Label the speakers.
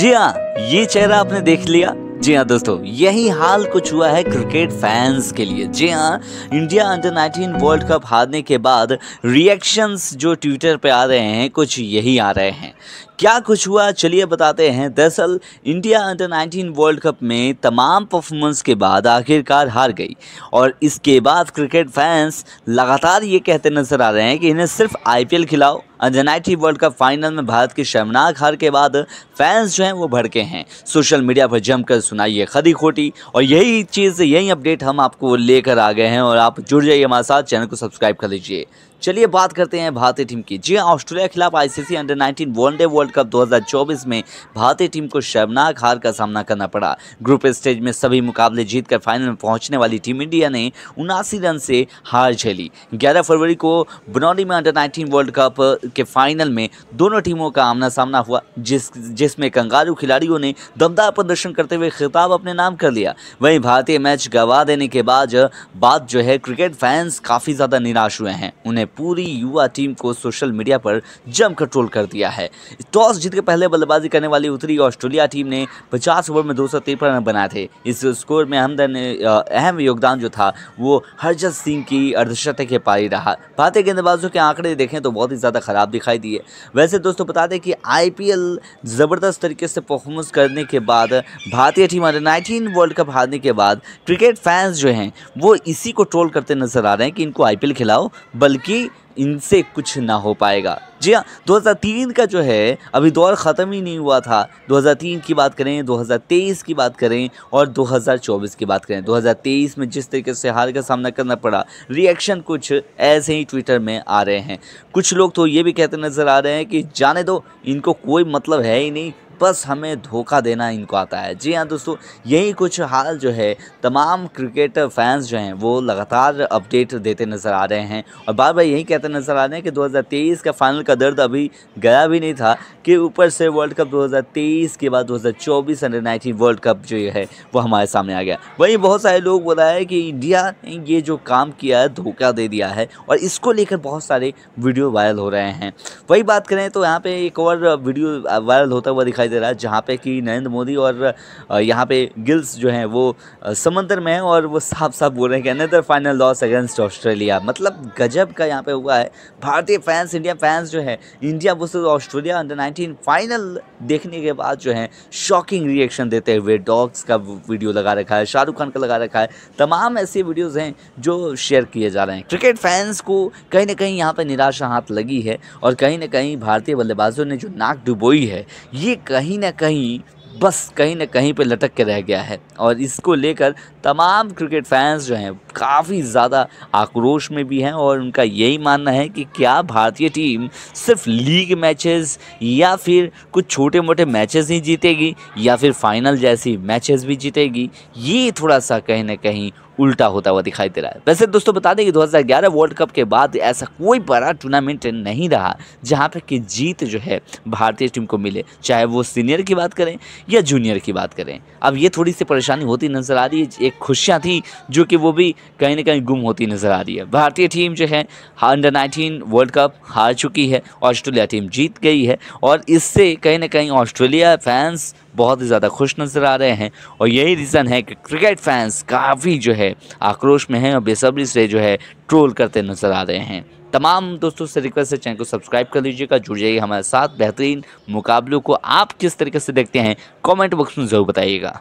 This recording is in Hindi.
Speaker 1: जी हाँ ये चेहरा आपने देख लिया जी हाँ दोस्तों यही हाल कुछ हुआ है क्रिकेट फैंस के लिए जी हाँ इंडिया अंडर 19 वर्ल्ड कप हारने के बाद रिएक्शंस जो ट्विटर पे आ रहे हैं कुछ यही आ रहे हैं क्या कुछ हुआ चलिए बताते हैं दरअसल इंडिया अंडर 19 वर्ल्ड कप में तमाम परफॉर्मेंस के बाद आखिरकार हार गई और इसके बाद क्रिकेट फैंस लगातार ये कहते नजर आ रहे हैं कि इन्हें सिर्फ आई खिलाओ अंजनाइटी वर्ल्ड कप फाइनल में भारत की शर्मनाक हार के बाद फैंस जो हैं वो भड़के हैं सोशल मीडिया पर जमकर सुनाइए खदी खोटी और यही चीज़ यही अपडेट हम आपको लेकर आ गए हैं और आप जुड़ जाइए हमारे साथ चैनल को सब्सक्राइब कर लीजिए चलिए बात करते हैं भारतीय टीम की जी ऑस्ट्रेलिया हाँ, के खिलाफ ICC under 19 one day world cup 2024 में भारतीय टीम को शर्मनाक हार का सामना करना पड़ा ग्रुप स्टेज में सभी मुकाबले जीतकर फाइनल में पहुंचने वाली टीम इंडिया ने उनासी रन से हार झेली 11 फरवरी को बनौली में अंडर 19 वर्ल्ड कप के फाइनल में दोनों टीमों का आमना सामना हुआ जिस जिसमें कंगारू खिलाड़ियों ने दमदार प्रदर्शन करते हुए खिताब अपने नाम कर लिया वहीं भारतीय मैच गवा देने के बाद बात जो है क्रिकेट फैंस काफ़ी ज़्यादा निराश हुए हैं उन्हें पूरी युवा टीम को सोशल मीडिया पर जमकर ट्रोल कर दिया है टॉस जीत के पहले बल्लेबाजी करने वाली उत्तरी ऑस्ट्रेलिया टीम ने पचास ओवर में दो रन बनाए थे इस स्कोर में हमदर ने अहम योगदान जो था वो हरजत सिंह की अर्धशतक के पारी रहा भारतीय गेंदबाजों के आंकड़े देखें तो बहुत ही ज़्यादा खराब खराब दिखाई दिए वैसे दोस्तों बता दें कि आईपीएल ज़बरदस्त तरीके से परफॉर्मेंस करने के बाद भारतीय team under nineteen world cup हारने के बाद क्रिकेट फैंस जो हैं वो इसी को ट्रोल करते नज़र आ रहे हैं कि इनको आई खिलाओ बल्कि इनसे कुछ ना हो पाएगा जी हाँ 2003 का जो है अभी दौर ख़त्म ही नहीं हुआ था 2003 की बात करें 2023 की बात करें और 2024 की बात करें 2023 में जिस तरीके से हार का सामना करना पड़ा रिएक्शन कुछ ऐसे ही ट्विटर में आ रहे हैं कुछ लोग तो ये भी कहते नज़र आ रहे हैं कि जाने दो इनको कोई मतलब है ही नहीं बस हमें धोखा देना इनको आता है जी हाँ दोस्तों यही कुछ हाल जो है तमाम क्रिकेट फैंस जो हैं वो लगातार अपडेट देते नज़र आ रहे हैं और बार बार यही कहते नज़र आ रहे हैं कि 2023 का फाइनल का दर्द अभी गया भी नहीं था कि ऊपर से वर्ल्ड कप 2023 के बाद 2024 अंडर चौबीस वर्ल्ड कप जो है वो हमारे सामने आ गया वहीं बहुत सारे लोग बोला है कि इंडिया ने ये जो काम किया है धोखा दे दिया है और इसको लेकर बहुत सारे वीडियो वायरल हो रहे हैं वही बात करें तो यहाँ पर एक और वीडियो वायरल होता हुआ दिखाई दिखाई दे रहा है जहाँ पे कि नरेंद्र मोदी और यहाँ पे गिल्स जो हैं वो समंदर में हैं और वो साफ साफ बोल रहे हैं कि another final loss against Australia मतलब गजब का यहाँ पे हुआ है भारतीय फैंस इंडिया फैंस जो है इंडिया वो ऑस्ट्रेलिया अंडर नाइनटीन फाइनल देखने के बाद जो है शॉकिंग रिएक्शन देते हुए डॉग्स का वीडियो लगा रखा है शाहरुख खान का लगा रखा है तमाम ऐसे वीडियोज़ हैं जो शेयर किए जा रहे हैं क्रिकेट फैंस को कहीं ना कहीं यहाँ पर निराशा हाथ लगी है और कहीं ना कहीं भारतीय बल्लेबाजों ने जो नाक डुबोई है ये कहीं कहीं ना कहीं बस कहीं ना कहीं पे लटक के रह गया है और इसको लेकर तमाम क्रिकेट फैंस जो हैं काफ़ी ज़्यादा आक्रोश में भी हैं और उनका यही मानना है कि क्या भारतीय टीम सिर्फ लीग मैचेस या फिर कुछ छोटे मोटे मैचेस ही जीतेगी या फिर फाइनल जैसी मैचेस भी जीतेगी ये थोड़ा सा कहीं ना कहीं उल्टा होता हुआ दिखाई दे रहा है वैसे दोस्तों बता दें कि 2011 वर्ल्ड कप के बाद ऐसा कोई बड़ा टूर्नामेंट नहीं रहा जहां पर कि जीत जो है भारतीय टीम को मिले चाहे वो सीनियर की बात करें या जूनियर की बात करें अब ये थोड़ी सी परेशानी परेशानी होती नज़र आ रही है एक खुशियाँ थी जो कि वो भी कहीं ना कहीं गुम होती नज़र आ रही है भारतीय टीम जो है अंडर नाइनटीन वर्ल्ड कप हार चुकी है ऑस्ट्रेलिया टीम जीत गई है और इससे कहीं ना कहीं ऑस्ट्रेलिया फैंस बहुत ही ज़्यादा खुश नज़र आ रहे हैं और यही रीज़न है कि क्रिकेट फैंस काफ़ी जो है आक्रोश में हैं और बेसब्री से जो है ट्रोल करते नज़र आ रहे हैं तमाम दोस्तों से रिक्वेस्ट है चैनल को सब्सक्राइब कर लीजिएगा जुड़ जाइए हमारे साथ बेहतरीन मुकाबलों को आप किस तरीके से देखते हैं कमेंट बॉक्स में ज़रूर बताइएगा